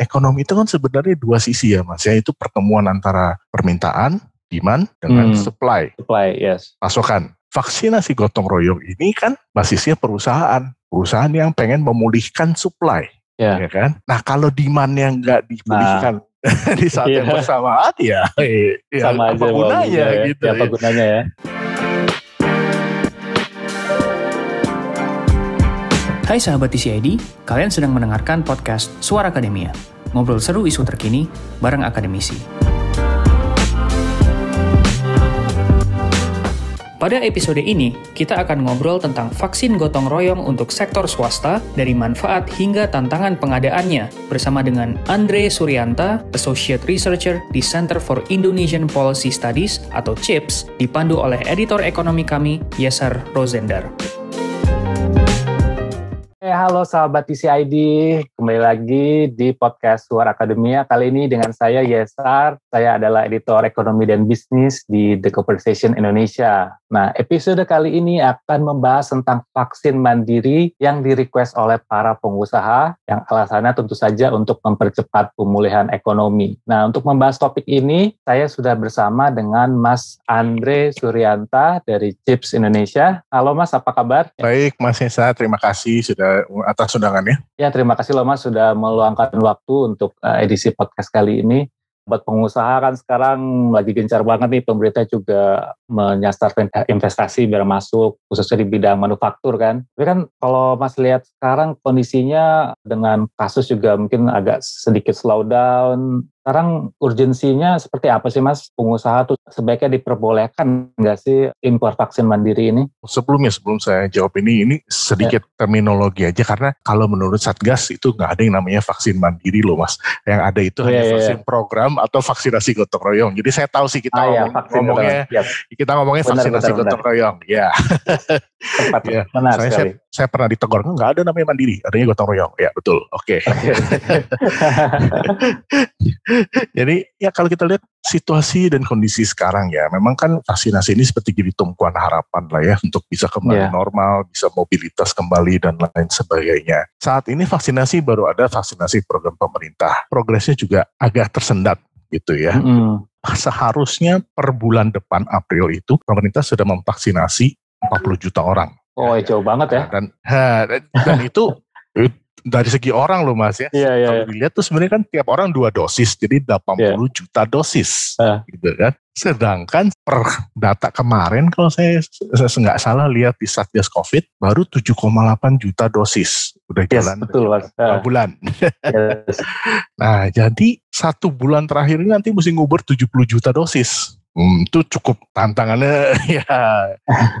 ekonomi itu kan sebenarnya dua sisi ya mas, ya itu pertemuan antara permintaan, demand, dengan hmm. supply. Supply, yes. Pasokan. Vaksinasi gotong royong ini kan basisnya perusahaan, perusahaan yang pengen memulihkan supply, yeah. ya kan? Nah kalau demand yang nggak dipulihkan, nah. di saat yang iya. bersamaan ya, eh, ya Sama apa aja gunanya ya, gitu. Ya, apa gunanya ya. Hai sahabat TCID, kalian sedang mendengarkan podcast Suara Akademia. Ngobrol seru isu terkini bareng akademisi. Pada episode ini, kita akan ngobrol tentang vaksin gotong royong untuk sektor swasta dari manfaat hingga tantangan pengadaannya bersama dengan Andre Suryanta, Associate Researcher di Center for Indonesian Policy Studies atau CHIPS, e dipandu oleh editor ekonomi kami, Yesar Rosender. Ya, halo sahabat TCID. Kembali lagi di podcast Suara Akademia. Kali ini dengan saya, Yesar. Saya adalah editor ekonomi dan bisnis di The Conversation Indonesia. Nah, episode kali ini akan membahas tentang vaksin mandiri yang direquest oleh para pengusaha yang alasannya tentu saja untuk mempercepat pemulihan ekonomi. Nah, untuk membahas topik ini, saya sudah bersama dengan Mas Andre Suryanta dari Chips Indonesia. Halo Mas, apa kabar? Baik, Mas Yesar. Terima kasih sudah atas undangannya. Ya, terima kasih loh Mas sudah meluangkan waktu untuk uh, edisi podcast kali ini. Buat pengusaha kan sekarang lagi gencar banget nih pemerintah juga menyasar eh, investasi biar masuk khususnya di bidang manufaktur kan. Tapi kan kalau Mas lihat sekarang kondisinya dengan kasus juga mungkin agak sedikit slowdown. Sekarang urgensinya seperti apa sih Mas? Pengusaha tuh sebaiknya diperbolehkan nggak sih impor vaksin mandiri ini? Sebelumnya, sebelum saya jawab ini, ini sedikit ya. terminologi aja karena kalau menurut Satgas itu nggak ada yang namanya vaksin mandiri loh Mas. Yang ada itu ya, hanya iya, iya, vaksin ya. program atau vaksinasi gotong royong. Jadi saya tahu sih kita ah, iya, ngomong, ya, ngomongnya, ya. kita ngomongnya benar, vaksinasi benar, gotong benar. royong. Ya. Tepat, ya. benar saya, sekali. Saya, saya pernah ditegur, nggak ada namanya mandiri, adanya gotong royong. Ya betul, oke. Okay. Jadi ya kalau kita lihat situasi dan kondisi sekarang ya, memang kan vaksinasi ini seperti jadi tumpuan harapan lah ya untuk bisa kembali yeah. normal, bisa mobilitas kembali dan lain sebagainya. Saat ini vaksinasi baru ada vaksinasi program pemerintah, progresnya juga agak tersendat gitu ya. Mm. Seharusnya per bulan depan April itu pemerintah sudah memvaksinasi 40 juta orang. Oh, ya, jauh banget ya. Dan, dan itu dari segi orang loh mas ya. Yeah, yeah, Kalau yeah. dilihat tuh sebenarnya kan tiap orang dua dosis, jadi 80 yeah. Iya. juta dosis, uh. gitu kan. Sedangkan per data kemarin kalau saya saya nggak salah lihat di Satgas Covid baru 7,8 juta dosis udah yes, jalan betul, mas. Uh. bulan. yes. nah jadi satu bulan terakhir ini nanti mesti ngubur 70 juta dosis. Hmm, itu cukup tantangannya ya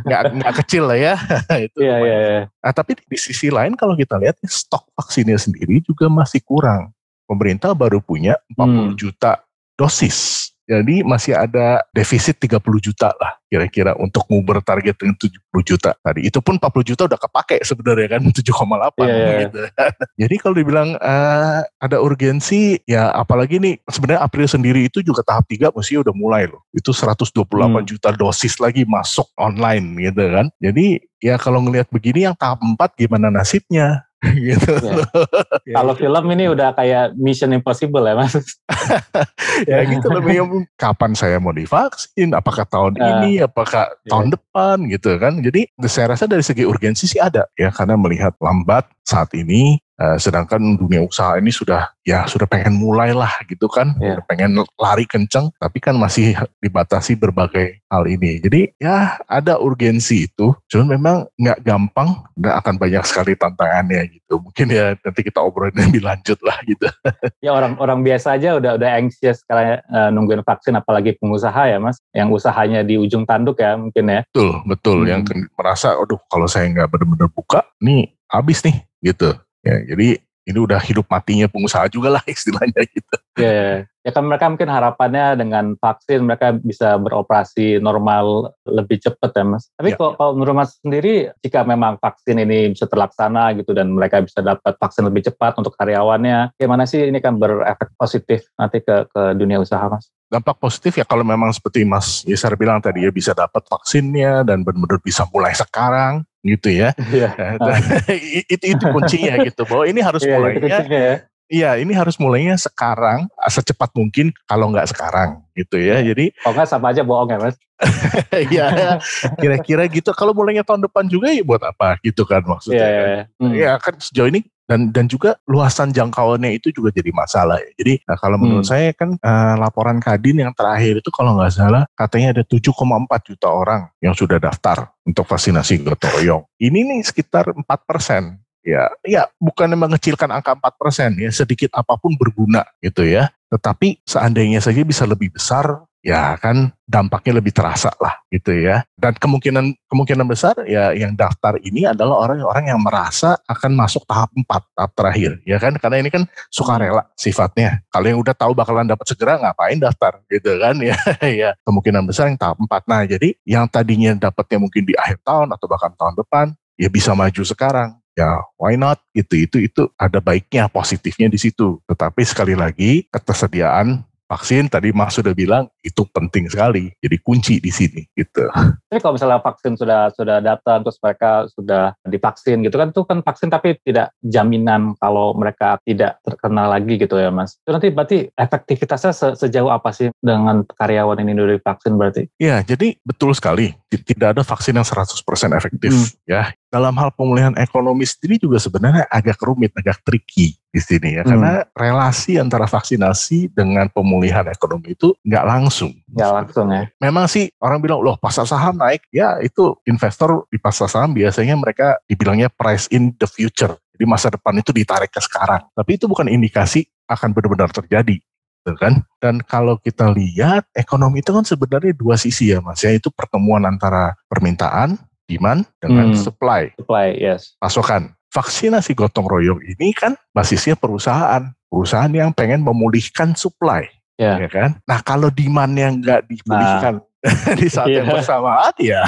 nggak nggak kecil lah ya itu. Yeah, yeah, yeah. Nah, tapi di, sisi lain kalau kita lihat ya, stok vaksinnya sendiri juga masih kurang. Pemerintah baru punya 40 hmm. juta dosis. Jadi masih ada defisit 30 juta lah kira-kira untuk nguber target dengan 70 juta tadi. Itu pun 40 juta udah kepake sebenarnya kan 7,8 yeah. Iya, iya, iya. gitu. Kan. Jadi kalau dibilang uh, ada urgensi ya apalagi nih sebenarnya April sendiri itu juga tahap 3 mesti udah mulai loh. Itu 128 hmm. juta dosis lagi masuk online gitu kan. Jadi ya kalau ngelihat begini yang tahap 4 gimana nasibnya? gitu. Iya. Ya. Kalau ya. film ini udah kayak Mission Impossible ya mas. ya gitu lebih kapan saya mau divaksin, apakah tahun uh, ini, apakah yeah. tahun depan gitu kan. Jadi saya rasa dari segi urgensi sih ada ya karena melihat lambat saat ini Eh, sedangkan dunia usaha ini sudah ya sudah pengen mulai lah gitu kan, yeah. Sudah pengen lari kenceng, tapi kan masih dibatasi berbagai hal ini. Jadi ya ada urgensi itu, cuman memang nggak gampang, nggak akan banyak sekali tantangannya gitu. Mungkin ya nanti kita obrolin lebih lanjut lah gitu. ya orang orang biasa aja udah udah anxious karena uh, nungguin vaksin, apalagi pengusaha ya mas, yang usahanya di ujung tanduk ya mungkin ya. Betul betul, hmm. yang merasa, aduh kalau saya nggak benar-benar buka, nih habis nih gitu. Ya, jadi ini udah hidup matinya pengusaha juga lah istilahnya gitu. Ya, ya kan mereka mungkin harapannya dengan vaksin mereka bisa beroperasi normal lebih cepat ya mas. Tapi ya. kalau, kalau menurut mas sendiri jika memang vaksin ini bisa terlaksana gitu dan mereka bisa dapat vaksin lebih cepat untuk karyawannya, gimana sih ini kan berefek positif nanti ke, ke dunia usaha mas? dampak positif ya kalau memang seperti Mas Yesar bilang tadi ya bisa dapat vaksinnya dan benar-benar bisa mulai sekarang gitu ya. Yeah. Iya. itu itu kuncinya gitu bahwa ini harus yeah, mulainya. ya. Iya, ini harus mulainya sekarang, secepat mungkin kalau nggak sekarang gitu ya. Iya. Jadi Oh nggak sama aja bohong ya mas? Iya, kira-kira gitu. Kalau mulainya tahun depan juga ya buat apa gitu kan maksudnya. Iya, yeah, kan? yeah. ya hmm. iya, kan sejauh ini dan dan juga luasan jangkauannya itu juga jadi masalah ya. Jadi nah, kalau menurut hmm. saya kan uh, laporan Kadin yang terakhir itu kalau nggak salah katanya ada 7,4 juta orang yang sudah daftar untuk vaksinasi gotong royong. Ini nih sekitar 4 persen ya ya bukan mengecilkan angka 4% ya sedikit apapun berguna gitu ya tetapi seandainya saja bisa lebih besar ya kan dampaknya lebih terasa lah gitu ya dan kemungkinan kemungkinan besar ya yang daftar ini adalah orang-orang yang merasa akan masuk tahap 4 tahap terakhir ya kan karena ini kan sukarela sifatnya kalau yang udah tahu bakalan dapat segera ngapain daftar gitu kan ya ya kemungkinan besar yang tahap 4 nah jadi yang tadinya dapatnya mungkin di akhir tahun atau bahkan tahun depan ya bisa maju sekarang ya why not gitu itu itu ada baiknya positifnya di situ tetapi sekali lagi ketersediaan vaksin tadi Mas sudah bilang itu penting sekali jadi kunci di sini gitu. Tapi kalau misalnya vaksin sudah sudah datang terus mereka sudah divaksin gitu kan itu kan vaksin tapi tidak jaminan kalau mereka tidak terkena lagi gitu ya Mas. Itu nanti berarti efektivitasnya se sejauh apa sih dengan karyawan ini dari vaksin berarti? Iya, jadi betul sekali tidak ada vaksin yang 100% efektif hmm. ya. Dalam hal pemulihan ekonomi sendiri juga sebenarnya agak rumit, agak tricky di sini ya. Hmm. Karena relasi antara vaksinasi dengan pemulihan ekonomi itu nggak langsung. Nggak langsung ya. Memang sih orang bilang, loh pasar saham naik. Ya itu investor di pasar saham biasanya mereka dibilangnya price in the future. Di masa depan itu ditarik ke sekarang. Tapi itu bukan indikasi akan benar-benar terjadi gitu kan. Dan kalau kita lihat ekonomi itu kan sebenarnya dua sisi ya Mas ya, itu pertemuan antara permintaan, demand dengan hmm. supply. Supply, yes. Pasokan. Vaksinasi gotong royong ini kan basisnya perusahaan, perusahaan yang pengen memulihkan supply. Yeah. Ya kan? Nah, kalau demand yang nggak dipulihkan, nah di saat yang iya. bersamaan ya,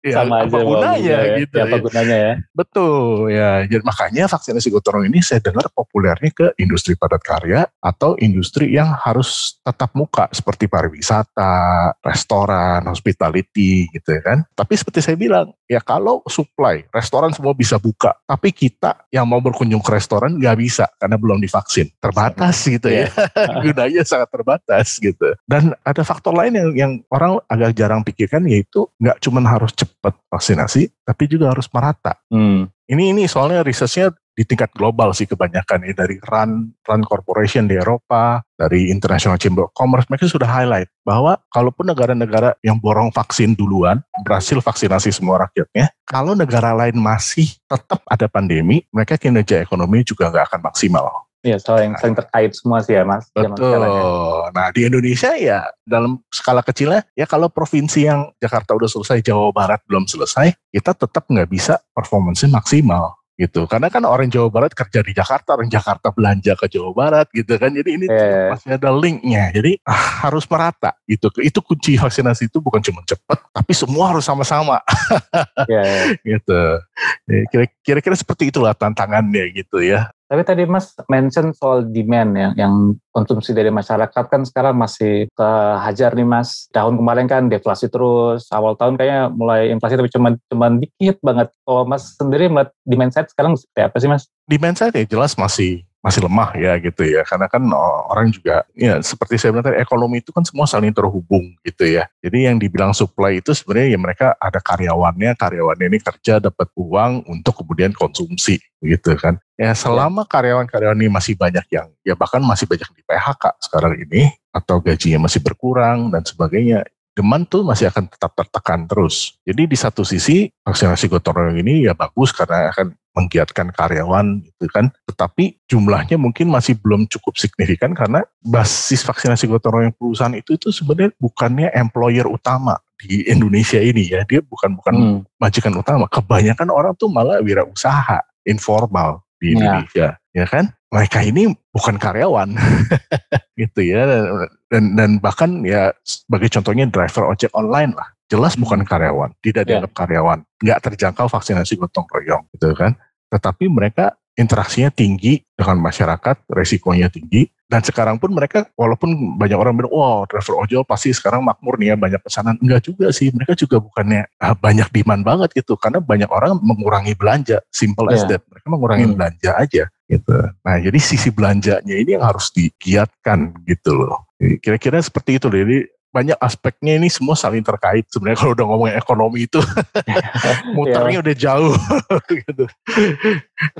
ya Sama apa gunanya ya, gitu. Ya, apa iya. gunanya ya. Betul ya. Jadi makanya vaksinasi gotong royong ini saya dengar populernya ke industri padat karya atau industri yang harus tetap muka seperti pariwisata, restoran, hospitality gitu ya kan. Tapi seperti saya bilang, ya kalau supply, restoran semua bisa buka, tapi kita yang mau berkunjung ke restoran nggak bisa karena belum divaksin. Terbatas gitu ya. gunanya sangat terbatas gitu. Dan ada faktor lain yang yang orang agak jarang pikirkan yaitu nggak cuma harus cepat vaksinasi, tapi juga harus merata. Hmm. Ini ini soalnya risetnya di tingkat global sih kebanyakan ya dari Run Run Corporation di Eropa, dari International Chamber of Commerce mereka sudah highlight bahwa kalaupun negara-negara yang borong vaksin duluan berhasil vaksinasi semua rakyatnya, kalau negara lain masih tetap ada pandemi, mereka kinerja ekonomi juga nggak akan maksimal. Iya, soal yang sering terkait semua sih ya, Mas. Ya. Betul. Ya. Nah, di Indonesia ya dalam skala kecilnya, ya kalau provinsi yang Jakarta udah selesai, Jawa Barat belum selesai, kita tetap nggak bisa performansi maksimal gitu. Karena kan orang Jawa Barat kerja di Jakarta, orang Jakarta belanja ke Jawa Barat gitu kan. Jadi ini yeah. Iya, iya. masih ada linknya. Jadi ah, harus merata gitu. Itu kunci vaksinasi itu bukan cuma cepat, tapi semua harus sama-sama. yeah. Iya. gitu. Kira-kira seperti itulah tantangannya gitu ya. Tapi tadi Mas mention soal demand yang yang konsumsi dari masyarakat kan sekarang masih kehajar nih Mas. Tahun kemarin kan deflasi terus, awal tahun kayaknya mulai inflasi tapi cuma cuma dikit banget. Kalau Mas sendiri melihat demand side sekarang seperti apa sih Mas? Demand side ya jelas masih masih lemah ya gitu ya karena kan orang juga ya seperti saya bilang tadi ekonomi itu kan semua saling terhubung gitu ya jadi yang dibilang supply itu sebenarnya ya mereka ada karyawannya karyawannya ini kerja dapat uang untuk kemudian konsumsi gitu kan ya selama karyawan-karyawan ini masih banyak yang ya bahkan masih banyak di PHK sekarang ini atau gajinya masih berkurang dan sebagainya demand tuh masih akan tetap tertekan terus. Jadi di satu sisi vaksinasi gotong royong ini ya bagus karena akan menggiatkan karyawan itu kan. Tetapi jumlahnya mungkin masih belum cukup signifikan karena basis vaksinasi gotong royong perusahaan itu itu sebenarnya bukannya employer utama di Indonesia ini ya. Dia bukan bukan hmm. majikan utama. Kebanyakan orang tuh malah wirausaha informal di ya. Indonesia, ya, ya kan? mereka ini bukan karyawan gitu ya dan dan bahkan ya sebagai contohnya driver ojek online lah jelas bukan karyawan, tidak ya. dianggap yeah. karyawan, nggak terjangkau vaksinasi gotong royong gitu kan. Tetapi mereka interaksinya tinggi dengan masyarakat, resikonya tinggi. Dan sekarang pun mereka, walaupun banyak orang bilang, wow driver ojol pasti sekarang makmur nih ya, banyak pesanan. Enggak juga sih, mereka juga bukannya ah, banyak demand banget gitu. Karena banyak orang mengurangi belanja, simple yeah. as ya. that. Mereka mengurangi hmm. belanja aja gitu. Nah jadi sisi belanjanya ini yang harus digiatkan gitu loh. Kira-kira seperti itu. Jadi banyak aspeknya ini semua saling terkait sebenarnya kalau udah ngomongin ekonomi itu muternya iya. udah jauh gitu.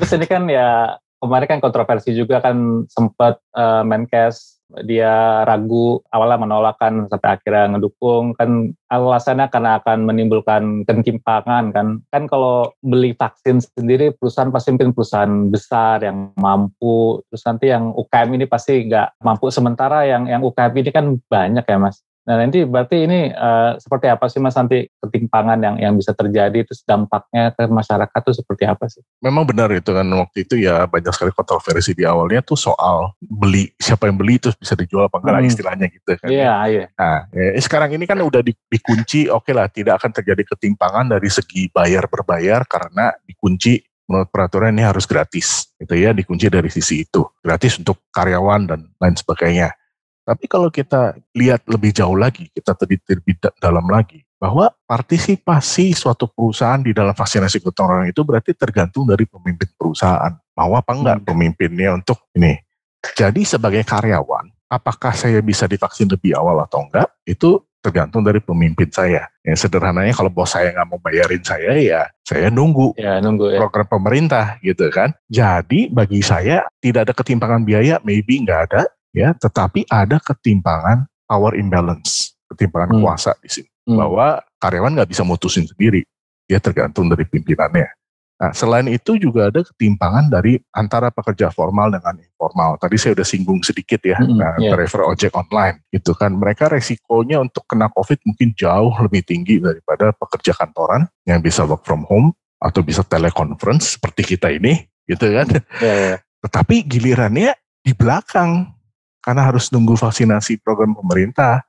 Terus ini kan ya kemarin kan kontroversi juga kan sempat uh, eh, Menkes dia ragu awalnya menolakkan sampai akhirnya ngedukung kan alasannya karena akan menimbulkan ketimpangan kan kan kalau beli vaksin sendiri perusahaan pasti mungkin perusahaan besar yang mampu terus nanti yang UKM ini pasti nggak mampu sementara yang yang UKM ini kan banyak ya mas Nah nanti berarti ini uh, seperti apa sih mas nanti ketimpangan yang yang bisa terjadi terus dampaknya ke masyarakat itu seperti apa sih? Memang benar itu kan waktu itu ya banyak sekali kontroversi di awalnya tuh soal beli siapa yang beli terus bisa dijual apa enggak hmm. istilahnya gitu kan? Iya iya. Nah ya, ya sekarang ini kan udah di, dikunci oke okay lah tidak akan terjadi ketimpangan dari segi bayar berbayar karena dikunci menurut peraturan ini harus gratis gitu ya dikunci dari sisi itu gratis untuk karyawan dan lain sebagainya tapi kalau kita lihat lebih jauh lagi, kita tadi lebih dalam lagi, bahwa partisipasi suatu perusahaan di dalam vaksinasi gotong royong itu berarti tergantung dari pemimpin perusahaan. Mau apa enggak hmm. pemimpinnya untuk ini. Jadi sebagai karyawan, apakah saya bisa divaksin lebih awal atau enggak, itu tergantung dari pemimpin saya. Yang sederhananya kalau bos saya nggak mau bayarin saya ya saya nunggu, ya, nunggu ya. program pemerintah gitu kan. Jadi bagi saya tidak ada ketimpangan biaya, maybe nggak ada ya tetapi ada ketimpangan power imbalance ketimpangan hmm. kuasa di sini hmm. bahwa karyawan nggak bisa mutusin sendiri dia tergantung dari pimpinannya nah selain itu juga ada ketimpangan dari antara pekerja formal dengan informal tadi saya udah singgung sedikit ya hmm. nah, yeah. Ya. driver ojek online gitu kan mereka resikonya untuk kena covid mungkin jauh lebih tinggi daripada pekerja kantoran yang bisa work from home atau bisa teleconference seperti kita ini gitu kan yeah, yeah. tetapi gilirannya di belakang karena harus nunggu vaksinasi program pemerintah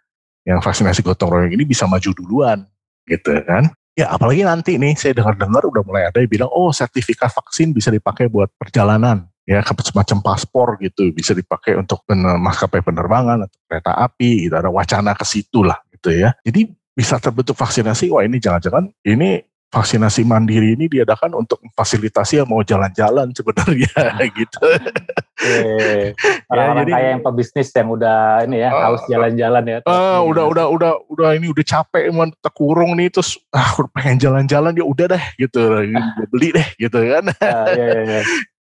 yang vaksinasi gotong royong ini bisa maju duluan gitu kan. Ya apalagi nanti nih saya dengar-dengar udah mulai ada yang bilang oh sertifikat vaksin bisa dipakai buat perjalanan ya semacam paspor gitu bisa dipakai untuk pener, maskapai penerbangan atau kereta api gitu ada wacana ke situ lah gitu ya. Jadi bisa terbentuk vaksinasi wah ini jangan-jangan ini vaksinasi mandiri ini diadakan untuk fasilitasi yang mau jalan-jalan sebenarnya ah. gitu. Oke. Ya, Orang-orang ya, kaya yang pebisnis yang udah ini ya uh, haus jalan-jalan ya. Uh, hmm. udah udah udah udah ini udah capek emang terkurung nih terus ah pengen jalan-jalan ya udah deh gitu. beli deh gitu kan. Uh, iya, iya, iya.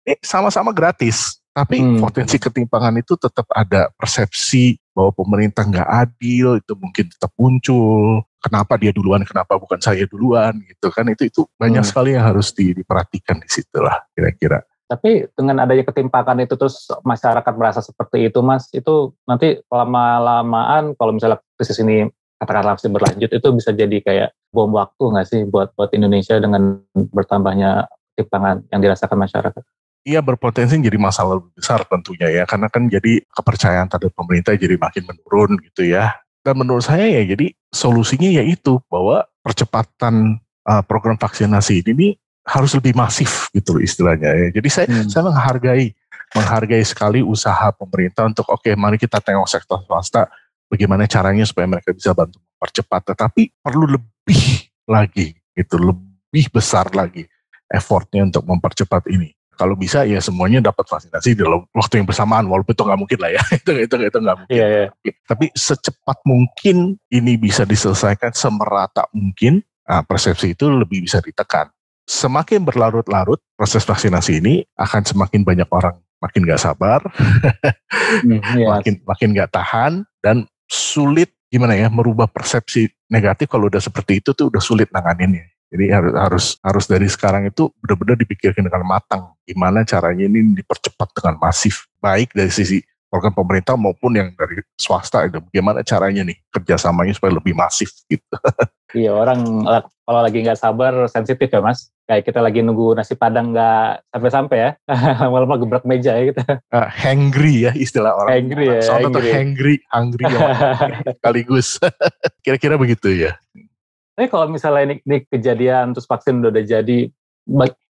Ini sama-sama gratis tapi hmm. potensi ketimpangan itu tetap ada persepsi bahwa pemerintah nggak adil itu mungkin tetap muncul. Kenapa dia duluan, kenapa bukan saya duluan gitu kan? Itu itu banyak hmm. sekali yang harus di, diperhatikan di situ lah kira-kira. Tapi dengan adanya ketimpangan itu terus masyarakat merasa seperti itu, Mas, itu nanti lama-lamaan kalau misalnya krisis ini katakanlah masih berlanjut itu bisa jadi kayak bom waktu nggak sih buat buat Indonesia dengan bertambahnya ketimpangan yang dirasakan masyarakat? Iya berpotensi jadi masalah lebih besar tentunya ya karena kan jadi kepercayaan terhadap pemerintah jadi makin menurun gitu ya dan menurut saya ya jadi solusinya yaitu bahwa percepatan uh, program vaksinasi ini ini harus lebih masif gitu loh istilahnya ya. Jadi saya hmm. saya menghargai menghargai sekali usaha pemerintah untuk oke okay, mari kita tengok sektor swasta bagaimana caranya supaya mereka bisa bantu mempercepat tetapi perlu lebih lagi gitu lebih besar lagi effortnya untuk mempercepat ini kalau bisa ya semuanya dapat vaksinasi dalam waktu yang bersamaan walaupun itu nggak mungkin lah ya itu itu itu nggak mungkin yeah, yeah. tapi secepat mungkin ini bisa diselesaikan semerata mungkin nah, persepsi itu lebih bisa ditekan semakin berlarut-larut proses vaksinasi ini akan semakin banyak orang makin nggak sabar mm, yes. Iya. makin makin nggak tahan dan sulit gimana ya merubah persepsi negatif kalau udah seperti itu tuh udah sulit nanganinnya jadi harus harus harus dari sekarang itu benar-benar dipikirkan dengan matang gimana caranya ini dipercepat dengan masif baik dari sisi organ pemerintah maupun yang dari swasta itu bagaimana caranya nih kerjasamanya supaya lebih masif gitu. iya orang kalau lagi nggak sabar sensitif ya mas. Kayak kita lagi nunggu nasi padang nggak sampai-sampai ya, malam-malam gebrak meja ya kita. Gitu. Uh, hangry ya istilah orang. Hangry ya. Soalnya hangry. tuh hangry, ya. hangry ya, sekaligus. Kira-kira begitu ya. Tapi kalau misalnya ini, ini kejadian terus vaksin udah, udah jadi,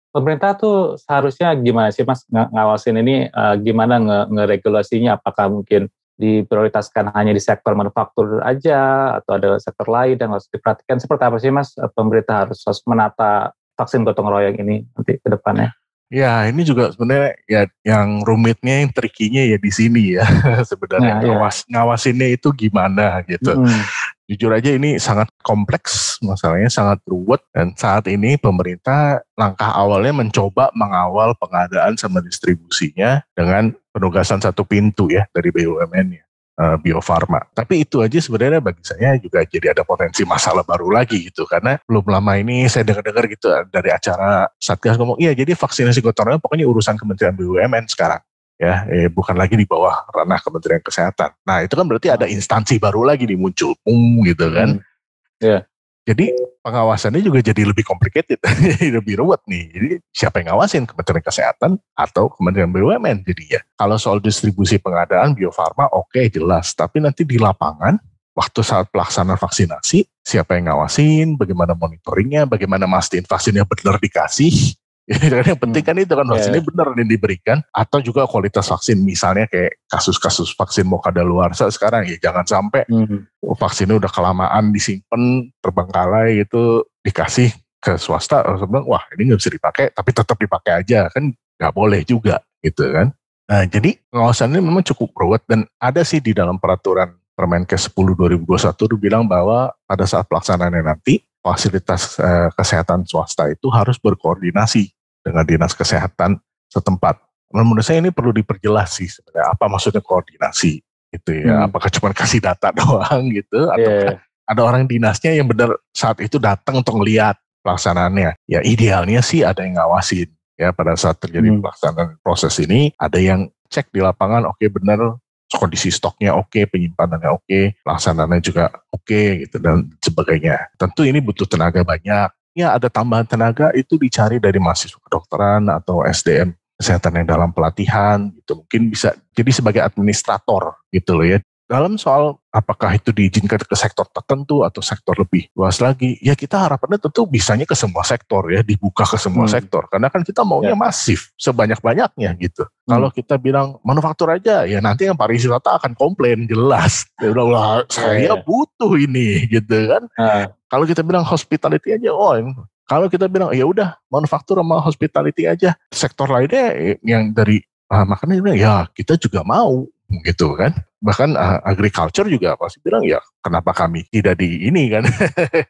pemerintah tuh seharusnya gimana sih mas ng ngawasin ini uh, gimana nge ngeregulasinya? Apakah mungkin diprioritaskan hanya di sektor manufaktur aja atau ada sektor lain yang harus diperhatikan? Seperti apa sih mas pemerintah harus, harus menata vaksin gotong royong ini nanti ke depannya? Ya, ini juga sebenarnya ya yang rumitnya, yang trikinya ya di sini ya. sebenarnya nah, iya. ngawas ya. ngawasinnya itu gimana gitu. Hmm jujur aja ini sangat kompleks masalahnya sangat ruwet dan saat ini pemerintah langkah awalnya mencoba mengawal pengadaan sama distribusinya dengan penugasan satu pintu ya dari BUMN ya eh, Bio Farma. Tapi itu aja sebenarnya bagi saya juga jadi ada potensi masalah baru lagi gitu karena belum lama ini saya dengar-dengar gitu eh, dari acara Satgas ngomong iya jadi vaksinasi gotong royong pokoknya urusan Kementerian BUMN sekarang ya eh, bukan lagi di bawah ranah Kementerian Kesehatan. Nah itu kan berarti ada instansi baru lagi dimuncul, um, gitu kan. Hmm. Yeah. Jadi pengawasannya juga jadi lebih complicated, lebih ruwet nih. Jadi siapa yang ngawasin Kementerian Kesehatan atau Kementerian BUMN Jadi ya, Kalau soal distribusi pengadaan biofarma oke okay, jelas, tapi nanti di lapangan waktu saat pelaksanaan vaksinasi siapa yang ngawasin, bagaimana monitoringnya, bagaimana mastiin vaksinnya benar dikasih, yang penting kan itu kan hmm. iya, vaksinnya yeah. benar yang diberikan atau juga kualitas vaksin misalnya kayak kasus-kasus vaksin mau luar kadaluarsa sekarang ya jangan sampai mm-hmm. vaksinnya udah kelamaan disimpan terbengkalai itu dikasih ke swasta orang wah ini nggak bisa dipakai tapi tetap dipakai aja kan nggak boleh juga gitu kan nah jadi pengawasannya memang cukup ruwet dan ada sih di dalam peraturan Permenkes 10 2021 itu bilang bahwa pada saat pelaksanaannya nanti fasilitas eh, kesehatan swasta itu harus berkoordinasi dengan dinas kesehatan setempat. Nah, menurut saya ini perlu diperjelas sih sebenarnya apa maksudnya koordinasi gitu ya. Hmm. Apakah cuma kasih data doang gitu atau yeah. Iya. ada orang dinasnya yang benar saat itu datang untuk melihat pelaksanaannya. Ya idealnya sih ada yang ngawasin ya pada saat terjadi hmm. pelaksanaan proses ini ada yang cek di lapangan oke okay, benar kondisi stoknya oke, okay, penyimpanannya oke, okay, pelaksanaannya juga oke okay, gitu dan sebagainya. Tentu ini butuh tenaga banyak. Ya ada tambahan tenaga itu dicari dari mahasiswa kedokteran atau SDM kesehatan yang dalam pelatihan gitu mungkin bisa jadi sebagai administrator gitu loh ya dalam soal apakah itu diizinkan ke sektor tertentu atau sektor lebih luas lagi, ya kita harapannya tentu bisanya ke semua sektor ya, dibuka ke semua hmm. sektor. Karena kan kita maunya ya. masif, sebanyak-banyaknya gitu. Hmm. Kalau kita bilang manufaktur aja, ya nanti yang pariwisata akan komplain jelas. Ya udah, udah ya, saya ya. butuh ini gitu kan. Hmm. Kalau kita bilang hospitality aja, oh kalau kita bilang ya udah manufaktur sama hospitality aja, sektor lainnya yang dari ah, makanya ya kita juga mau gitu kan bahkan uh, agriculture juga pasti bilang ya kenapa kami tidak di ini kan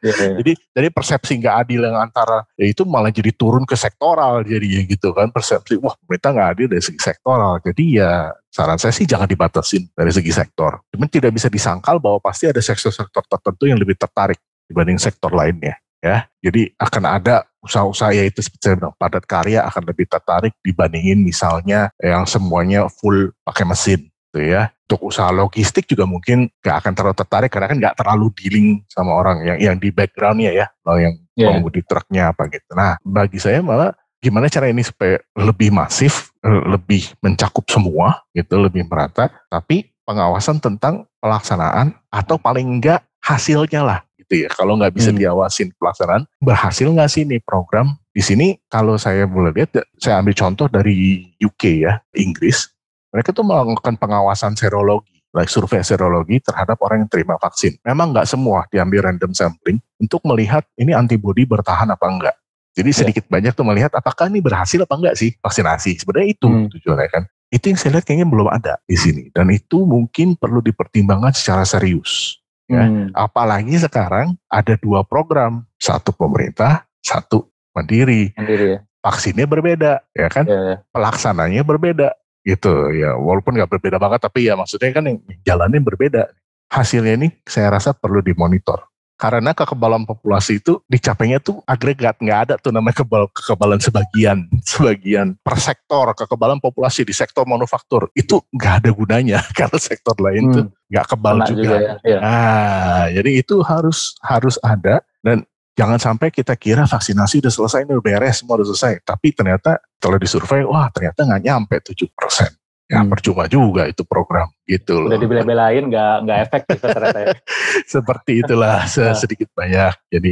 yeah, yeah. jadi dari persepsi nggak adil yang antara ya itu malah jadi turun ke sektoral jadi ya gitu kan persepsi wah pemerintah nggak adil dari segi sektoral jadi ya saran saya sih jangan dibatasin dari segi sektor cuman tidak bisa disangkal bahwa pasti ada sektor-sektor tertentu yang lebih tertarik dibanding sektor lainnya ya. Jadi akan ada usaha-usaha yaitu seperti saya bilang padat karya akan lebih tertarik dibandingin misalnya yang semuanya full pakai mesin gitu ya. Untuk usaha logistik juga mungkin gak akan terlalu tertarik karena kan gak terlalu dealing sama orang yang yang di backgroundnya ya, loh yang yeah. pengemudi truknya apa gitu. Nah bagi saya malah gimana cara ini supaya lebih masif, eh, lebih mencakup semua gitu, lebih merata, tapi pengawasan tentang pelaksanaan atau paling enggak hasilnya lah gitu ya. Kalau nggak bisa hmm. diawasin pelaksanaan, berhasil nggak sih nih program di sini? Kalau saya boleh lihat, saya ambil contoh dari UK ya, Inggris mereka tuh melakukan pengawasan serologi like survei serologi terhadap orang yang terima vaksin. Memang nggak semua diambil random sampling untuk melihat ini antibodi bertahan apa enggak. Jadi iya. sedikit banyak tuh melihat apakah ini berhasil apa enggak sih vaksinasi. Sebenarnya itu hmm. tujuannya kan. Itu yang saya lihat kayaknya belum ada di sini dan itu mungkin perlu dipertimbangkan secara serius. Ya. Hmm. Apalagi sekarang ada dua program, satu pemerintah, satu mandiri. Mandiri ya. Vaksinnya berbeda, ya kan? ya. Pelaksananya berbeda gitu ya walaupun nggak berbeda banget tapi ya maksudnya kan yang jalannya berbeda hasilnya ini saya rasa perlu dimonitor karena kekebalan populasi itu dicapainya tuh agregat nggak ada tuh namanya kebal, kekebalan sebagian sebagian per sektor kekebalan populasi di sektor manufaktur itu nggak ada gunanya karena sektor lain hmm. tuh nggak kebal Enak juga, juga ya. Iya. nah jadi itu harus harus ada dan Jangan sampai kita kira vaksinasi udah selesai, udah beres, semua udah selesai. Tapi ternyata kalau disurvei, wah ternyata nggak nyampe 7 persen. Ya hmm. percuma juga itu program gitu loh. Udah dibela-belain nggak nggak efektif ya ternyata ya. Seperti itulah nah. sedikit banyak. Jadi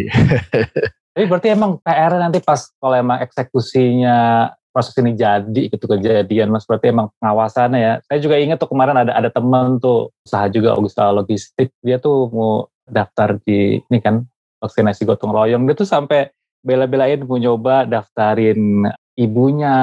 Jadi berarti emang PR nanti pas kalau emang eksekusinya proses ini jadi itu kejadian mas berarti emang pengawasannya ya saya juga ingat tuh kemarin ada ada teman tuh usaha juga Augusta Logistik dia tuh mau daftar di ini kan vaksinasi gotong royong dia tuh sampai bela-belain mau nyoba daftarin ibunya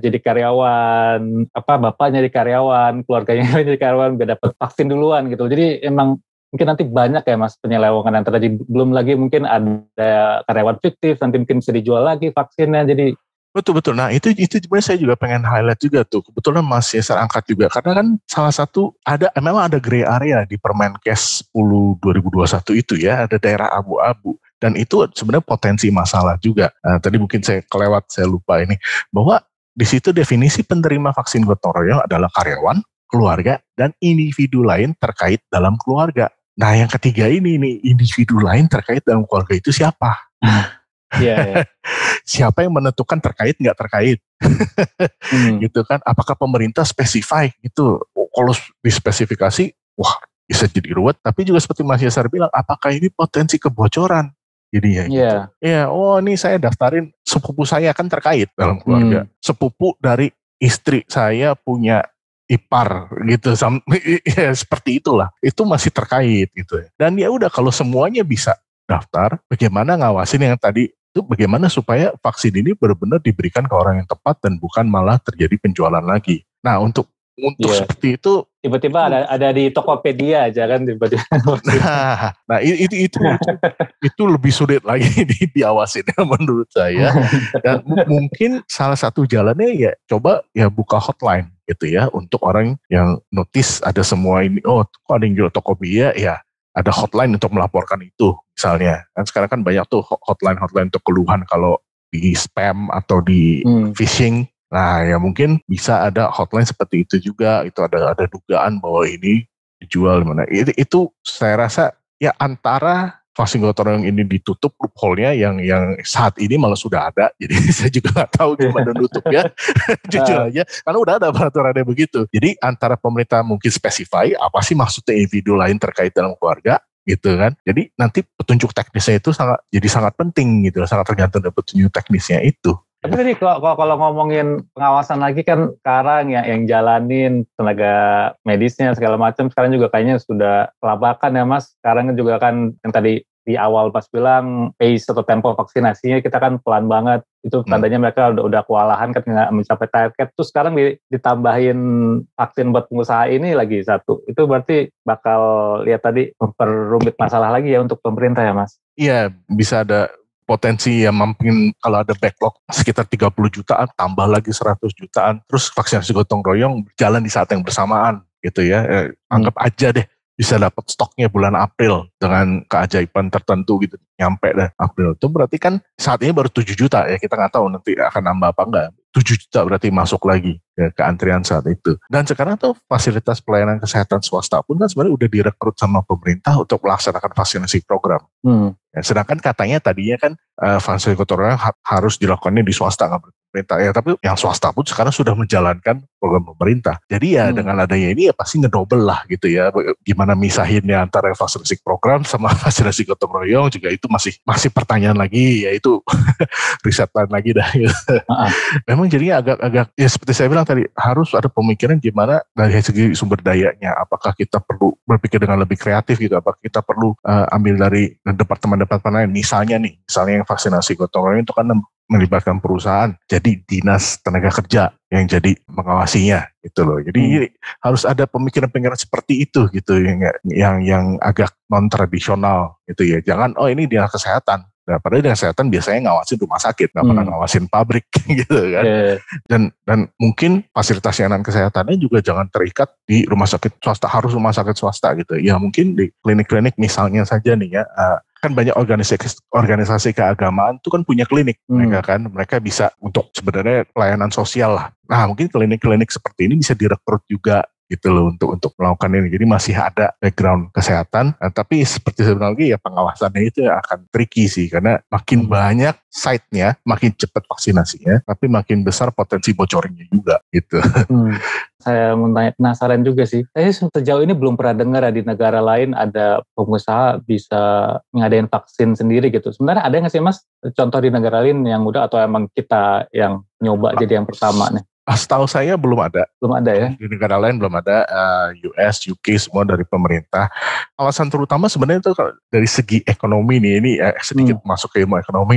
jadi karyawan apa bapaknya jadi karyawan keluarganya jadi karyawan biar dapat vaksin duluan gitu jadi emang mungkin nanti banyak ya mas penyelewengan. yang terjadi belum lagi mungkin ada karyawan fiktif nanti mungkin bisa dijual lagi vaksinnya jadi Betul betul. Nah itu itu sebenarnya saya juga pengen highlight juga tuh. Kebetulan Mas Yesar angkat juga karena kan salah satu ada memang ada gray area di Permenkes 10 2021 itu ya ada daerah abu-abu dan itu sebenarnya potensi masalah juga. Nah, tadi mungkin saya kelewat saya lupa ini bahwa di situ definisi penerima vaksin gotong royong adalah karyawan, keluarga dan individu lain terkait dalam keluarga. Nah yang ketiga ini nih individu lain terkait dalam keluarga itu siapa? Hmm yeah, iya. yeah. siapa yang menentukan terkait nggak terkait hmm. gitu kan apakah pemerintah spesifik gitu oh, kalau spesifikasi, wah bisa jadi ruwet tapi juga seperti Mas Yasar bilang apakah ini potensi kebocoran ya, ya, gitu. ya yeah, oh ini saya daftarin sepupu saya kan terkait dalam keluarga hmm. sepupu dari istri saya punya ipar gitu ya, seperti itulah itu masih terkait gitu ya dan ya udah kalau semuanya bisa daftar bagaimana ngawasin yang tadi itu bagaimana supaya vaksin ini benar-benar diberikan ke orang yang tepat dan bukan malah terjadi penjualan lagi. Nah, untuk untuk yeah. seperti itu tiba-tiba ada ada di Tokopedia aja kan tiba-tiba. Nah, nah itu itu itu, lebih sulit lagi di, diawasin ya menurut saya. Dan mungkin salah satu jalannya ya coba ya buka hotline gitu ya untuk orang yang notice ada semua ini oh kok ada yang jual Tokopedia ya ada hotline untuk melaporkan itu misalnya. Kan sekarang kan banyak tuh hotline-hotline untuk keluhan kalau di spam atau di hmm. phishing. Nah, ya mungkin bisa ada hotline seperti itu juga. Itu ada ada dugaan bahwa ini dijual di mana. Itu, itu saya rasa ya antara vaksin gotong yang ini ditutup loophole-nya yang yang saat ini malah sudah ada. Jadi saya juga nggak tahu gimana nutup ya Jujur ah. aja, karena udah ada peraturannya begitu. Jadi antara pemerintah mungkin spesify apa sih maksudnya individu lain terkait dalam keluarga, gitu kan. Jadi nanti petunjuk teknisnya itu sangat jadi sangat penting gitu, sangat tergantung dari petunjuk teknisnya itu tapi tadi kalau kalau ngomongin pengawasan lagi kan sekarang ya yang jalanin tenaga medisnya segala macam sekarang juga kayaknya sudah kelabakan ya Mas. Sekarang juga kan yang tadi di awal pas bilang pace atau tempo vaksinasinya kita kan pelan banget itu hmm. tandanya hmm. mereka udah udah kewalahan kan nggak mencapai target terus sekarang di, ditambahin vaksin buat pengusaha ini lagi satu itu berarti bakal lihat tadi memperumit masalah lagi ya untuk pemerintah ya mas iya bisa ada potensi yang mampin kalau ada backlog sekitar 30 jutaan, tambah lagi 100 jutaan, terus vaksinasi gotong royong berjalan di saat yang bersamaan gitu ya. Eh, hmm. anggap aja deh bisa dapat stoknya bulan April dengan keajaiban tertentu gitu nyampe deh April itu berarti kan saat ini baru 7 juta ya kita nggak tahu nanti akan nambah apa enggak 7 juta berarti masuk lagi ke, ke antrian saat itu. Dan sekarang tuh fasilitas pelayanan kesehatan swasta pun kan sebenarnya udah direkrut sama pemerintah untuk melaksanakan vaksinasi program. Hmm. Ya, sedangkan katanya tadinya kan uh, vaksinasi corona ha harus dilakukannya di swasta nggak pemerintah ya tapi yang swasta pun sekarang sudah menjalankan program pemerintah jadi ya hmm. dengan adanya ini ya pasti ngedobel lah gitu ya gimana misahinnya antara vaksinasi program sama vaksinasi gotong royong juga itu masih masih pertanyaan lagi ya itu lain lagi dah gitu. memang jadinya agak-agak ya seperti saya bilang tadi harus ada pemikiran gimana dari segi sumber dayanya apakah kita perlu berpikir dengan lebih kreatif gitu apakah kita perlu uh, ambil dari departemen-departemen lain misalnya nih misalnya yang vaksinasi gotong royong itu kan melibatkan perusahaan jadi dinas tenaga kerja yang jadi mengawasinya gitu loh jadi hmm. harus ada pemikiran-pemikiran seperti itu gitu yang yang yang agak non tradisional gitu ya jangan oh ini dinas kesehatan Nah, padahal dinas kesehatan biasanya ngawasin rumah sakit, nggak hmm. pernah ngawasin pabrik gitu kan. Yeah. Iya. Dan dan mungkin fasilitas layanan kesehatannya juga jangan terikat di rumah sakit swasta, harus rumah sakit swasta gitu. Ya mungkin di klinik-klinik misalnya saja nih ya, uh, kan banyak organisasi organisasi keagamaan itu kan punya klinik hmm. mereka kan mereka bisa untuk sebenarnya layanan sosial lah nah mungkin klinik-klinik seperti ini bisa direkrut juga gitu loh untuk untuk melakukan ini. Jadi masih ada background kesehatan, nah, tapi seperti sebenarnya lagi ya pengawasannya itu akan tricky sih karena makin hmm. banyak site-nya, makin cepat vaksinasinya, tapi makin besar potensi bocornya juga gitu. Hmm. Saya penasaran juga sih. Saya eh, sejauh ini belum pernah dengar ya, di negara lain ada pengusaha bisa ngadain vaksin sendiri gitu. Sebenarnya ada nggak sih mas contoh di negara lain yang udah atau emang kita yang nyoba jadi yang pertama nih? Ah, setahu saya belum ada. Belum ada ya. Di negara lain belum ada eh, US, UK semua dari pemerintah. Alasan terutama sebenarnya itu dari segi ekonomi nih ini eh, sedikit hmm. masuk ke ilmu ekonomi.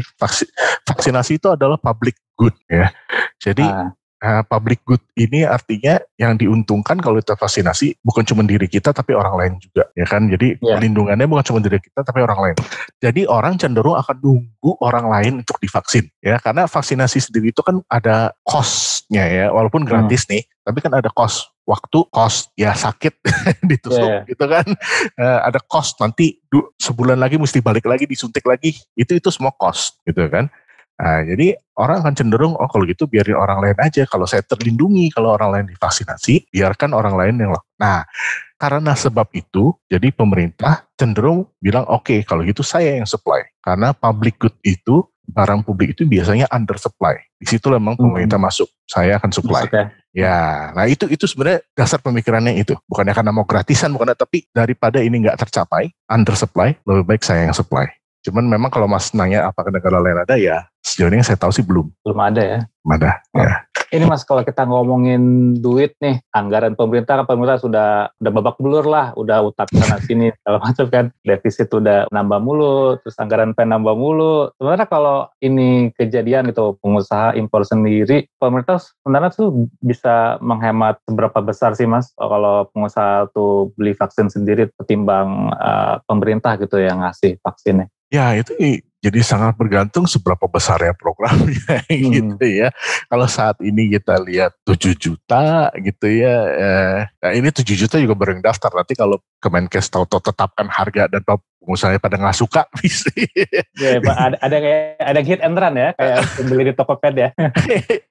vaksinasi itu adalah public good ya. Jadi ah. Eh, public good ini artinya yang diuntungkan kalau kita vaksinasi bukan cuma diri kita tapi orang lain juga ya kan jadi yeah. perlindungannya bukan cuma diri kita tapi orang lain jadi orang cenderung akan nunggu orang lain untuk divaksin ya karena vaksinasi sendiri itu kan ada costnya ya walaupun hmm. gratis hmm. nih tapi kan ada cost waktu cost ya sakit ditusuk yeah. Iya. gitu kan e, ada cost nanti du, sebulan lagi mesti balik lagi disuntik lagi itu itu semua cost gitu kan Nah, jadi orang akan cenderung, oh kalau gitu biarin orang lain aja. Kalau saya terlindungi, kalau orang lain divaksinasi, biarkan orang lain yang lakukan. Nah, karena sebab itu, jadi pemerintah cenderung bilang, oke okay, kalau gitu saya yang supply. Karena public good itu, barang publik itu biasanya under supply. Di situ memang pemerintah hmm. masuk, saya akan supply. Masuk ya. ya, nah itu itu sebenarnya dasar pemikirannya itu. Bukannya karena mau gratisan, bukan tapi daripada ini nggak tercapai, under supply, lebih baik saya yang supply. Cuman memang kalau Mas nanya apakah negara lain ada ya sejauh ini yang saya tahu sih belum. Belum ada ya. Belum ada. Oh. Ya. Ini Mas kalau kita ngomongin duit nih, anggaran pemerintah kan pemerintah sudah udah babak belur lah, udah utak sana sini kalau macam kan. Defisit udah nambah mulu, terus anggaran pen nambah mulu. Sebenarnya kalau ini kejadian itu pengusaha impor sendiri, pemerintah sebenarnya tuh bisa menghemat seberapa besar sih Mas oh, kalau pengusaha tuh beli vaksin sendiri ketimbang uh, pemerintah gitu yang ngasih vaksinnya. Ya itu jadi sangat bergantung seberapa besarnya programnya hmm. gitu ya. Kalau saat ini kita lihat 7 juta gitu ya. Eh, nah ini 7 juta juga baru daftar. Nanti kalau Kemenkes tahu-tahu tetapkan harga dan pengusaha pada nggak suka bisa. Ya, Pak, ada, ada kayak ada hit and run ya kayak beli di Tokoped ya.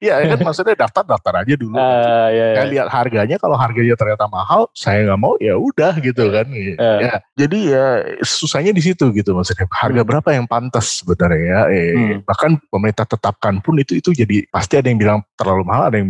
Iya ya kan maksudnya daftar-daftar aja dulu. Uh, gitu. ya, ya. lihat harganya kalau harganya ternyata mahal saya nggak mau ya udah gitu kan. Uh. Ya, jadi ya susahnya di situ gitu maksudnya harga hmm. berapa yang pantas sebenarnya ya. Eh, hmm. Bahkan pemerintah tetapkan pun itu itu jadi pasti ada yang bilang terlalu mahal ada yang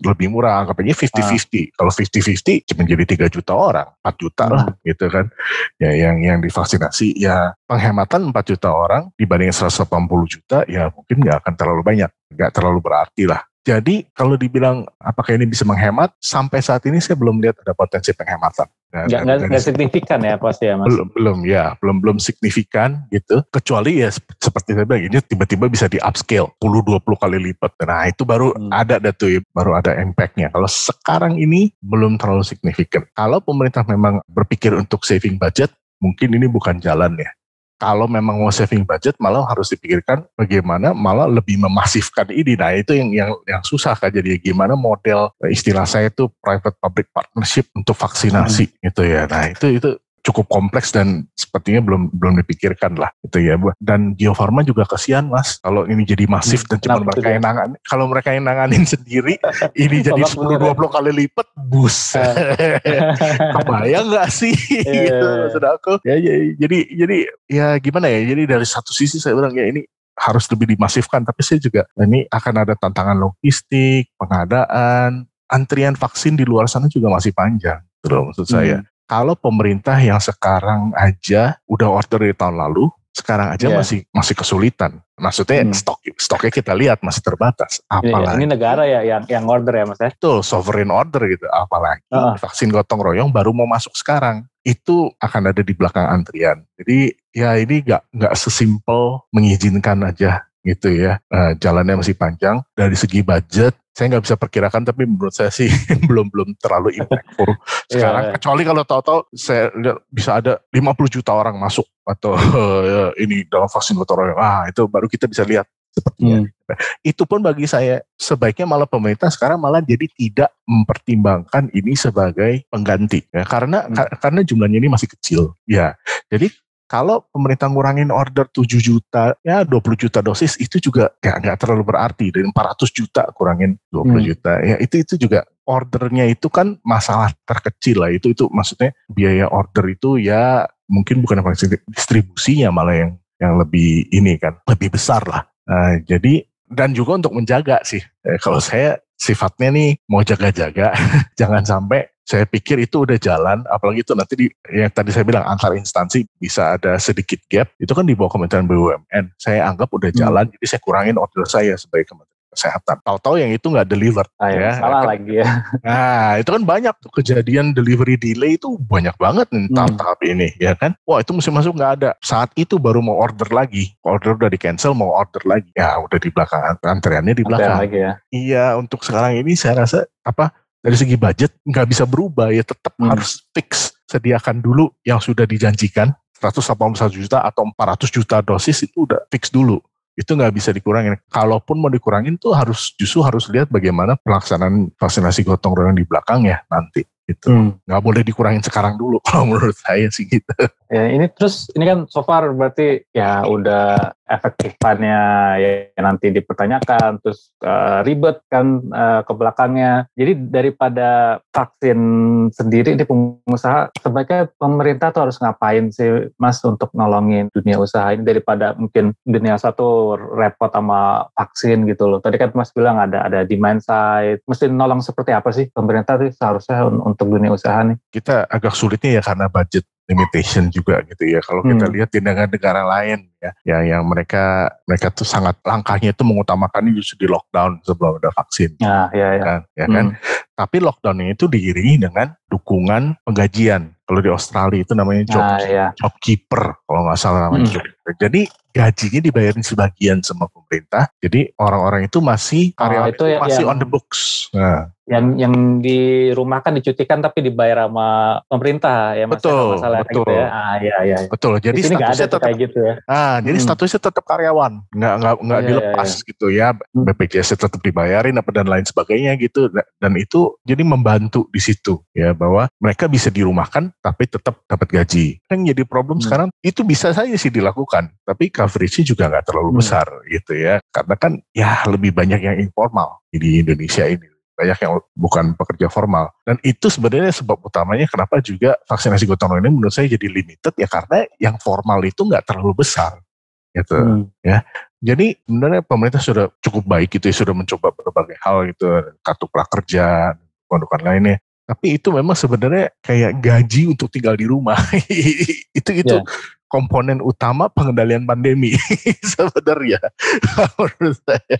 lebih murah Anggapnya fifty 50-50. Uh. Ah. Kalau 50-50 jadi 3 juta orang 4 juta lah gitu kan. Ya yang yang divaksinasi ya penghematan 4 juta orang dibanding 180 juta ya mungkin nggak akan terlalu banyak, nggak terlalu berarti lah jadi kalau dibilang apakah ini bisa menghemat, sampai saat ini saya belum lihat ada potensi penghematan. Nggak signifikan ya pasti ya mas? Belum, belum ya, belum belum signifikan gitu. Kecuali ya seperti saya bilang ini tiba-tiba bisa di upscale 10-20 kali lipat. Nah itu baru hmm. ada datu, baru ada impactnya. Kalau sekarang ini belum terlalu signifikan. Kalau pemerintah memang berpikir untuk saving budget, mungkin ini bukan jalan ya kalau memang mau saving budget malah harus dipikirkan bagaimana malah lebih memasifkan ini. Nah itu yang yang, yang susah kan jadi gimana model istilah saya itu private public partnership untuk vaksinasi hmm. gitu ya. Nah itu itu cukup kompleks dan sepertinya belum belum dipikirkan lah itu ya bu dan geofarma juga kesian mas kalau ini jadi masif hmm, dan cuma mereka yang nangan kalau mereka yang nanganin sendiri ini jadi 10 20 kali lipat bus eh. kebayang gak sih iya. gitu, sudah aku ya, ya jadi jadi ya gimana ya jadi dari satu sisi saya bilang ya ini harus lebih dimasifkan tapi saya juga ini akan ada tantangan logistik pengadaan antrian vaksin di luar sana juga masih panjang Betul, gitu loh maksud saya. Hmm kalau pemerintah yang sekarang aja udah order dari tahun lalu, sekarang aja yeah. masih masih kesulitan. Maksudnya hmm. stok stoknya kita lihat masih terbatas. Iya, iya. Apalagi ini, negara ya yang yang order ya mas ya? Itu sovereign order gitu. Apalagi uh. vaksin gotong royong baru mau masuk sekarang itu akan ada di belakang antrian. Jadi ya ini nggak nggak sesimpel mengizinkan aja gitu ya. Nah, jalannya masih panjang. Dari segi budget saya nggak bisa perkirakan tapi menurut saya sih belum belum terlalu impactful iya, sekarang yeah, kecuali kalau tahu-tahu saya lihat bisa ada 50 juta orang masuk atau uh, ini dalam vaksin gotong ah itu baru kita bisa lihat sepertinya hmm. itu pun bagi saya sebaiknya malah pemerintah sekarang malah jadi tidak mempertimbangkan ini sebagai pengganti ya karena hmm. ka, karena jumlahnya ini masih kecil ya jadi kalau pemerintah ngurangin order 7 juta, ya 20 juta dosis itu juga kayak nggak terlalu berarti. Dari 400 juta kurangin 20 hmm. juta, ya itu itu juga ordernya itu kan masalah terkecil lah. Itu itu maksudnya biaya order itu ya mungkin bukan distribusinya malah yang yang lebih ini kan lebih besar lah. Nah, jadi dan juga untuk menjaga sih. Eh, kalau saya sifatnya nih mau jaga-jaga, jangan sampai saya pikir itu udah jalan, apalagi itu nanti di, yang tadi saya bilang antar instansi bisa ada sedikit gap, itu kan di bawah Kementerian BUMN. Saya anggap udah hmm. jalan, hmm. jadi saya kurangin order saya sebagai Kementerian kesehatan. Tahu-tahu yang itu nggak deliver. Ah, iya, ya. Salah kan, lagi ya. Nah, itu kan banyak tuh kejadian delivery delay itu banyak banget nih hmm. tahap-tahap ini, ya kan? Wah, itu musim masuk nggak ada. Saat itu baru mau order lagi. Order udah di cancel, mau order lagi. Ya, udah di belakang. Antreannya di belakang. Antrian lagi ya. Iya, untuk sekarang ini saya rasa apa dari segi budget nggak bisa berubah ya tetap hmm. harus fix sediakan dulu yang sudah dijanjikan 181 juta atau 400 juta dosis itu udah fix dulu itu nggak bisa dikurangin. Kalaupun mau dikurangin tuh harus justru harus lihat bagaimana pelaksanaan vaksinasi gotong royong di belakang ya nanti gitu. Hmm. boleh dikurangin sekarang dulu kalau menurut saya sih gitu. Ya ini terus ini kan so far berarti ya udah efektifannya ya, ya nanti dipertanyakan terus uh, ribet kan uh, ke belakangnya. Jadi daripada vaksin sendiri di pengusaha sebaiknya pemerintah tuh harus ngapain sih Mas untuk nolongin dunia usaha ini daripada mungkin dunia satu repot sama vaksin gitu loh. Tadi kan Mas bilang ada ada demand side. Mesti nolong seperti apa sih pemerintah tuh seharusnya untuk dunia usaha nih? Kita agak sulitnya ya karena budget limitation juga gitu ya. Kalau kita hmm. lihat di negara-negara lain ya, ya yang mereka mereka tuh sangat langkahnya itu mengutamakan justru di lockdown sebelum ada vaksin. Ya, ya, ya. Kan, ya kan? hmm. kan. Tapi lockdownnya itu diiringi dengan dukungan penggajian. Kalau di Australia itu namanya job, ah, ya. job keeper kalau nggak salah namanya. Hmm. Jadi gajinya dibayarin sebagian sama pemerintah. Jadi orang-orang itu masih oh, karyawan oh, itu, itu masih yang, on the books. Nah. Yang yang di rumah kan dicutikan tapi dibayar sama pemerintah ya, ya betul, masalah gitu betul. gitu ya. Ah ya ya. Betul. Jadi di sini statusnya ada tetap kayak gitu ya. Ah, jadi hmm. statusnya tetap karyawan. Nggak nggak nggak yeah, iya, dilepas yeah, yeah. gitu ya. Hmm. BPJS tetap dibayarin apa dan lain sebagainya gitu dan itu jadi membantu di situ ya bahwa mereka bisa dirumahkan tapi tetap dapat gaji. Yang jadi problem hmm. sekarang itu bisa saja sih dilakukan bukan tapi coveragenya juga nggak terlalu hmm. besar gitu ya karena kan ya lebih banyak yang informal di Indonesia ini banyak yang bukan pekerja formal dan itu sebenarnya sebab utamanya kenapa juga vaksinasi gotong royong ini menurut saya jadi limited ya karena yang formal itu nggak terlalu besar gitu hmm. ya jadi sebenarnya pemerintah sudah cukup baik gitu ya, sudah mencoba berbagai hal gitu kartu prakerja kondukan lainnya tapi itu memang sebenarnya kayak gaji untuk tinggal di rumah itu itu yeah komponen utama pengendalian pandemi sebenarnya menurut saya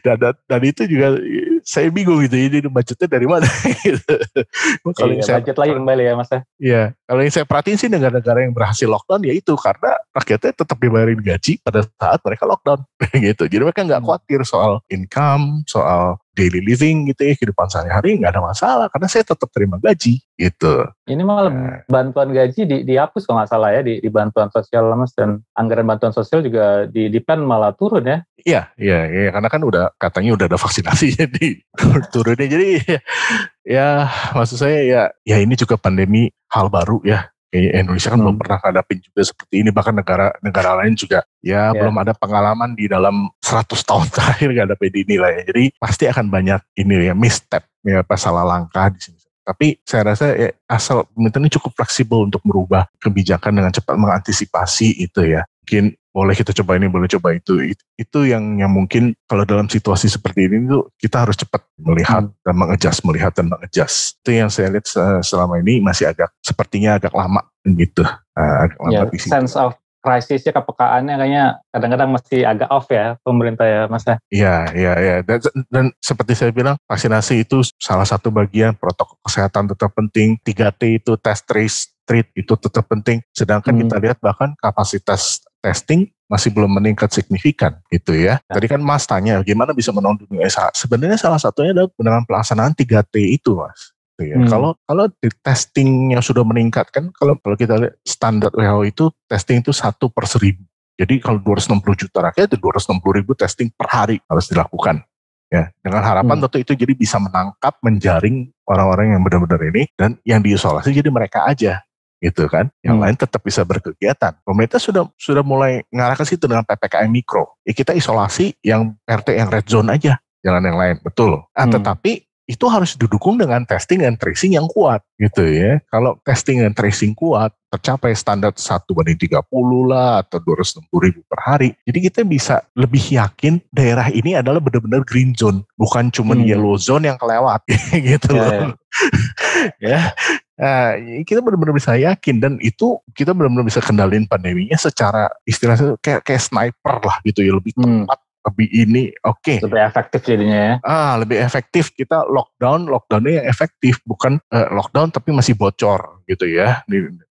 dan, dan, itu juga saya bingung gitu ini budgetnya dari mana gitu. kalau iya, saya budget lagi kembali ya mas ya iya. Kalau yang saya perhatiin sih negara-negara yang berhasil lockdown ya itu karena rakyatnya tetap dibayarin gaji pada saat mereka lockdown gitu. Jadi mereka nggak hmm. khawatir soal income, soal daily living gitu ya kehidupan sehari-hari nggak ada masalah karena saya tetap terima gaji gitu. Ini malah nah. bantuan gaji di, dihapus kalau nggak salah ya di, di bantuan sosial mas dan anggaran bantuan sosial juga di, depend malah turun ya? Iya iya iya karena kan udah katanya udah ada vaksinasi jadi turunnya jadi ya maksud saya ya ya ini juga pandemi hal baru ya Indonesia kan hmm. belum pernah hadapin juga seperti ini bahkan negara negara lain juga ya yeah. belum ada pengalaman di dalam 100 tahun terakhir ngadapin ini lah ya jadi pasti akan banyak ini ya misstep ya apa salah langkah di sini tapi saya rasa ya, asal pemerintah ini cukup fleksibel untuk merubah kebijakan dengan cepat mengantisipasi itu ya mungkin boleh kita coba ini boleh coba itu itu yang yang mungkin kalau dalam situasi seperti ini tuh kita harus cepat melihat hmm. dan mengejas melihat dan mengejas itu yang saya lihat eh, selama ini masih agak sepertinya agak lama gitu eh, agak lama yeah, sense of krisisnya kepekaannya kayaknya kadang-kadang masih agak off ya pemerintah ya mas ya. Iya iya iya dan, dan seperti saya bilang vaksinasi itu salah satu bagian protokol kesehatan tetap penting 3T itu test trace treat itu tetap penting. Sedangkan hmm. kita lihat bahkan kapasitas testing masih belum meningkat signifikan gitu ya. ya. Tadi kan Mas tanya gimana bisa menolong USA. Sebenarnya salah satunya adalah dengan pelaksanaan 3T itu Mas. Gitu ya. Hmm. Kalau kalau di testingnya sudah meningkat kan kalau kalau kita lihat standar WHO itu testing itu satu per seribu. Jadi kalau 260 juta rakyat itu ya 260 ribu testing per hari harus dilakukan. Ya, dengan harapan hmm. tentu itu jadi bisa menangkap, menjaring orang-orang yang benar-benar ini dan yang diisolasi jadi mereka aja gitu kan. Yang hmm. lain tetap bisa berkegiatan. Pemerintah sudah sudah mulai ngarah ke situ dengan PPKM mikro. Ya kita isolasi yang RT yang red zone aja, jalan yang lain. Betul. Ah, hmm. tetapi itu harus didukung dengan testing dan tracing yang kuat gitu ya. Kalau testing dan tracing kuat, tercapai standar 1 banding 30 lah atau 260 ribu per hari. Jadi kita bisa lebih yakin daerah ini adalah benar-benar green zone, bukan cuma hmm. yellow zone yang kelewat gitu ya, loh. ya. ya. Nah, kita benar-benar bisa yakin dan itu kita benar-benar bisa kendalin pandeminya secara istilahnya kayak kayak sniper lah gitu ya lebih hmm. tepat hmm. lebih ini oke okay. lebih efektif jadinya ya ah lebih efektif kita lockdown lockdownnya yang efektif bukan uh, lockdown tapi masih bocor gitu ya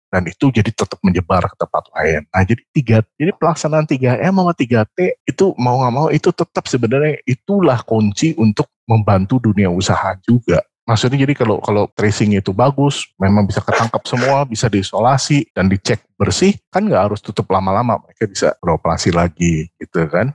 dan itu jadi tetap menyebar ke tempat lain. Nah, jadi tiga, jadi pelaksanaan 3M sama 3T itu mau nggak mau itu tetap sebenarnya itulah kunci untuk membantu dunia usaha juga maksudnya jadi kalau kalau tracing itu bagus, memang bisa ketangkap semua, bisa diisolasi dan dicek bersih, kan nggak harus tutup lama-lama, mereka bisa beroperasi lagi gitu kan.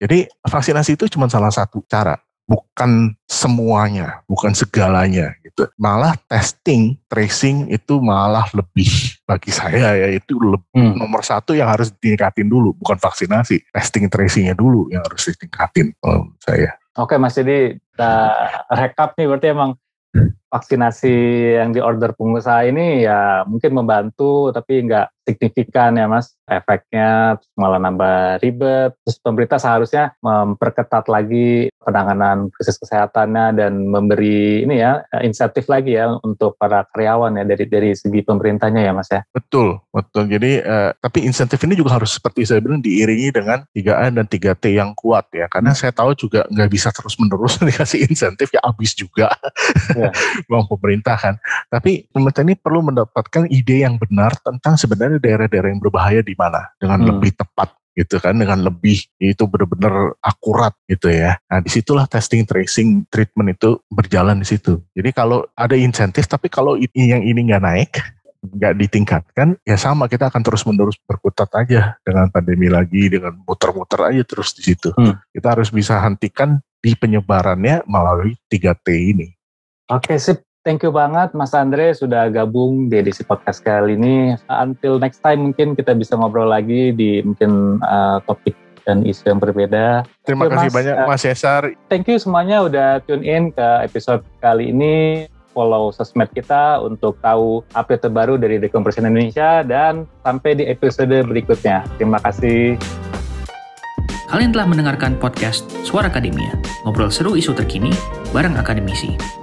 Jadi vaksinasi itu cuma salah satu cara, bukan semuanya, bukan segalanya gitu. Malah testing, tracing itu malah lebih bagi saya ya itu lebih hmm. nomor satu yang harus ditingkatin dulu, bukan vaksinasi, testing tracingnya dulu yang harus ditingkatin kalau saya. Oke Mas, jadi kita rekap nih berarti emang vaksinasi yang di order pengusaha ini ya mungkin membantu tapi nggak signifikan ya mas efeknya malah nambah ribet terus pemerintah seharusnya memperketat lagi penanganan krisis kesehatannya dan memberi ini ya eh, insentif lagi ya untuk para karyawan ya dari dari segi pemerintahnya ya mas ya betul betul jadi eh, tapi insentif ini juga harus seperti saya bilang diiringi dengan 3 A dan 3T yang kuat ya karena saya tahu juga nggak bisa terus menerus dikasih insentif ya habis juga ya. uang pemerintah kan tapi pemerintah ini perlu mendapatkan ide yang benar tentang sebenarnya daerah-daerah yang berbahaya di mana dengan hmm. lebih tepat gitu kan dengan lebih itu benar-benar akurat gitu ya. Nah disitulah testing, tracing, treatment itu berjalan di situ. Jadi kalau ada insentif tapi kalau ini yang ini nggak naik nggak ditingkatkan ya sama kita akan terus menerus berkutat aja dengan pandemi lagi dengan muter-muter aja terus di situ hmm. kita harus bisa hentikan di penyebarannya melalui 3T ini. Oke sip Thank you banget Mas Andre sudah gabung di edisi podcast kali ini. Until next time mungkin kita bisa ngobrol lagi di mungkin uh, topik dan isu yang berbeda. Terima kasih mas, banyak eh, Mas Cesar. Thank you semuanya udah tune in ke episode kali ini. Follow sosmed kita untuk tahu update terbaru dari The Indonesia dan sampai di episode berikutnya. Terima kasih. Kalian telah mendengarkan podcast Suara Akademia, ngobrol seru isu terkini bareng akademisi.